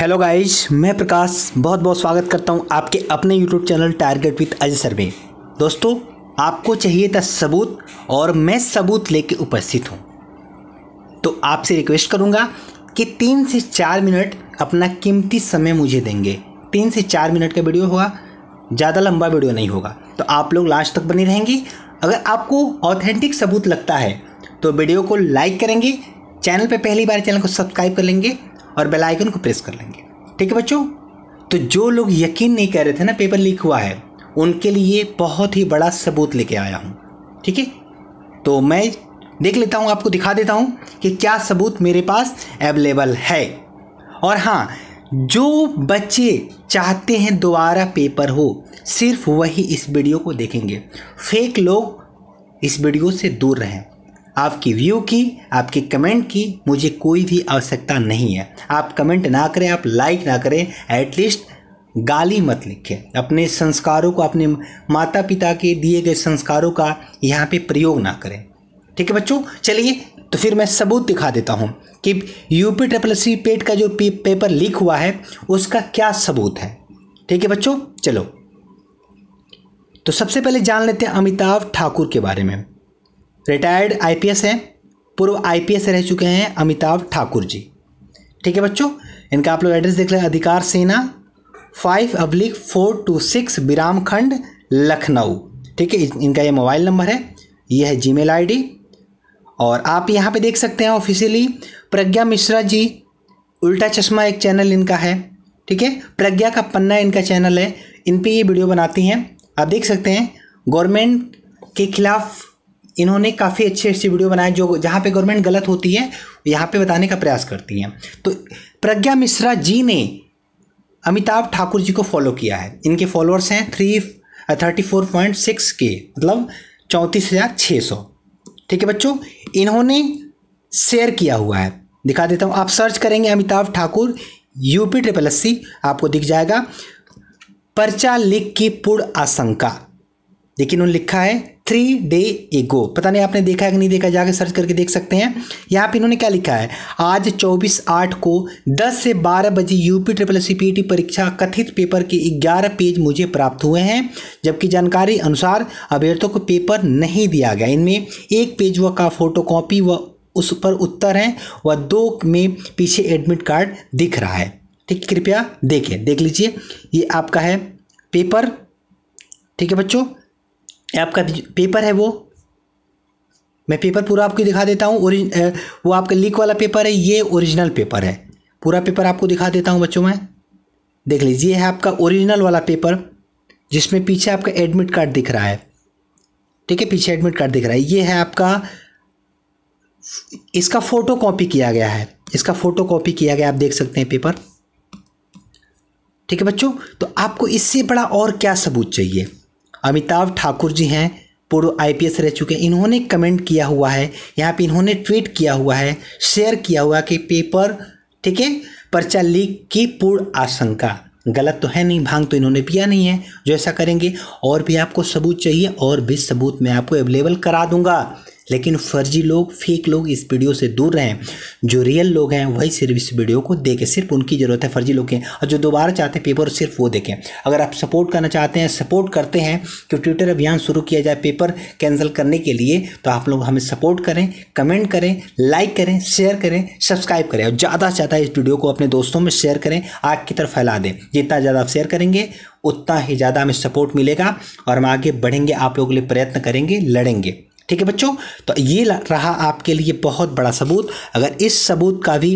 hello guys मैं प्रकाश बहुत बहुत स्वागत करता हूं आपके अपने YouTube channel target with Ajay sir में दोस्तों आपको चाहिए था सबूत और मैं सबूत लेके उपस्थित हूं तो आपसे रिक्वेस्ट करूंगा कि तीन से चार मिनट अपना कीमती समय मुझे देंगे तीन से चार मिनट का वीडियो होगा ज़्यादा लंबा वीडियो नहीं होगा तो आप लोग लास्ट तक बने रहेंगे अगर आपको ऑथेंटिक सबूत लगता है तो वीडियो को लाइक करेंगे चैनल पर पहली बार चैनल को सब्सक्राइब कर लेंगे और बेल आइकन को प्रेस कर लेंगे ठीक है बच्चों तो जो लोग यकीन नहीं कर रहे थे ना पेपर लीक हुआ है उनके लिए बहुत ही बड़ा सबूत लेके आया हूँ ठीक है तो मैं देख लेता हूँ आपको दिखा देता हूँ कि क्या सबूत मेरे पास अवेलेबल है और हाँ जो बच्चे चाहते हैं दोबारा पेपर हो सिर्फ वही इस वीडियो को देखेंगे फेक लोग इस वीडियो से दूर रहें आपकी व्यू की आपके कमेंट की मुझे कोई भी आवश्यकता नहीं है आप कमेंट ना करें आप लाइक ना करें एटलीस्ट गाली मत लिखें अपने संस्कारों को अपने माता पिता के दिए गए संस्कारों का यहाँ पे प्रयोग ना करें ठीक है बच्चों चलिए तो फिर मैं सबूत दिखा देता हूँ कि यूपी ट्रिपल सी पेट का जो पे, पेपर लीक हुआ है उसका क्या सबूत है ठीक है बच्चों चलो तो सबसे पहले जान लेते हैं अमिताभ ठाकुर के बारे में रिटायर्ड आईपीएस हैं पूर्व आईपीएस रह चुके हैं अमिताभ ठाकुर जी ठीक है बच्चों इनका आप लोग एड्रेस देख लें Adhikar Sena five oblique four two six Viram Khand Lucknow ठीक है इनका ये मोबाइल नंबर है ये है जी मेल और आप यहाँ पे देख सकते हैं ऑफिशियली प्रज्ञा मिश्रा जी उल्टा चश्मा एक चैनल इनका है ठीक है प्रज्ञा का पन्ना इनका चैनल है इन पे ये वीडियो बनाती हैं आप देख सकते हैं गवर्नमेंट के खिलाफ इन्होंने काफ़ी अच्छे अच्छे वीडियो बनाए जो जहाँ पे गवर्नमेंट गलत होती है यहाँ पे बताने का प्रयास करती हैं तो प्रज्ञा मिश्रा जी ने अमिताभ ठाकुर जी को फॉलो किया है इनके फॉलोअर्स हैं three thirty four point six के मतलब चौंतीस हज़ार छः सौ ठीक है बच्चों इन्होंने शेयर किया हुआ है दिखा देता हूँ आप सर्च करेंगे Amitabh Thakur UP triple S आपको दिख जाएगा पर्चा लिख की पूर्ण आशंका लेकिन उन्होंने लिखा है थ्री डे एगो पता नहीं आपने देखा है कि नहीं देखा जाके सर्च करके देख सकते हैं यहाँ पे इन्होंने क्या लिखा है आज 24 आठ को 10 से 12 बजे UP triple S C P परीक्षा कथित पेपर के 11 पेज मुझे प्राप्त हुए हैं जबकि जानकारी अनुसार अभ्यर्थियों को पेपर नहीं दिया गया इनमें एक पेज व का फोटो कॉपी व उस पर उत्तर है व दो में पीछे एडमिट कार्ड दिख रहा है ठीक कृपया देखें देख लीजिए ये आपका है पेपर ठीक है बच्चों आपका पेपर है वो मैं पेपर पूरा आपको दिखा देता हूँ ओरिज वो आपका लीक वाला पेपर है ये ओरिजिनल पेपर है पूरा पेपर आपको दिखा देता हूँ बच्चों मैं देख लीजिए है आपका ओरिजिनल वाला पेपर जिसमें पीछे आपका एडमिट कार्ड दिख रहा है ठीक है पीछे एडमिट कार्ड दिख रहा है ये है आपका इसका फ़ोटो कॉपी किया गया है इसका फ़ोटो कॉपी किया गया आप देख सकते हैं पेपर ठीक है बच्चों तो आपको इससे बड़ा और क्या सबूत चाहिए अमिताभ ठाकुर जी हैं पूर्व आईपीएस रह चुके हैं इन्होंने कमेंट किया हुआ है यहाँ पे इन्होंने ट्वीट किया हुआ है शेयर किया हुआ कि पेपर ठीक है पर्चा लीक की पूर्ण आशंका गलत तो है नहीं भांग तो इन्होंने पिया नहीं है जो ऐसा करेंगे और भी आपको सबूत चाहिए और भी सबूत मैं आपको अवेलेबल करा दूंगा लेकिन फर्जी लोग फेक लोग इस वीडियो से दूर रहें जो रियल लोग हैं वही सिर्फ इस वीडियो को देखें सिर्फ उनकी ज़रूरत है फर्जी लोग के और जो दोबारा चाहते हैं पेपर सिर्फ वो देखें अगर आप सपोर्ट करना चाहते हैं सपोर्ट करते हैं कि ट्विटर अभियान शुरू किया जाए पेपर कैंसिल करने के लिए तो आप लोग हमें सपोर्ट करें कमेंट करें लाइक करें शेयर करें सब्सक्राइब करें और ज़्यादा से ज़्यादा इस वीडियो को अपने दोस्तों में शेयर करें आग की तरफ फैला दें जितना ज़्यादा आप शेयर करेंगे उतना ही ज़्यादा हमें सपोर्ट मिलेगा और हम आगे बढ़ेंगे आप लोगों के लिए प्रयत्न करेंगे लड़ेंगे ठीक है बच्चों तो ये रहा आपके लिए बहुत बड़ा सबूत अगर इस सबूत का भी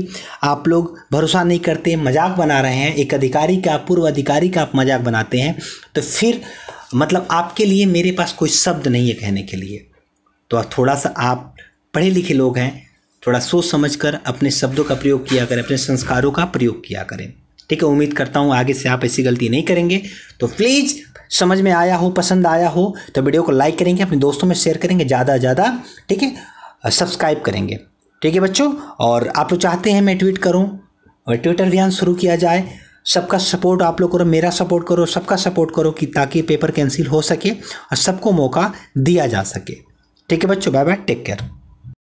आप लोग भरोसा नहीं करते मजाक बना रहे हैं एक अधिकारी का पूर्व अधिकारी का आप मजाक बनाते हैं तो फिर मतलब आपके लिए मेरे पास कोई शब्द नहीं है कहने के लिए तो थोड़ा सा आप पढ़े लिखे लोग हैं थोड़ा सोच समझ कर अपने शब्दों का प्रयोग किया करें अपने संस्कारों का प्रयोग किया करें ठीक है उम्मीद करता हूँ आगे से आप ऐसी गलती नहीं करेंगे तो प्लीज़ समझ में आया हो पसंद आया हो तो वीडियो को लाइक करेंगे अपने दोस्तों में शेयर करेंगे ज़्यादा ज़्यादा ठीक है सब्सक्राइब करेंगे ठीक है बच्चों और आप लोग चाहते हैं मैं ट्वीट करूँ और ट्विटर अभियान शुरू किया जाए सबका सपोर्ट आप लोग करो मेरा सपोर्ट करो सबका सपोर्ट करो कि ताकि पेपर कैंसिल हो सके और सबको मौका दिया जा सके ठीक है बच्चों बाय बाय टेक केयर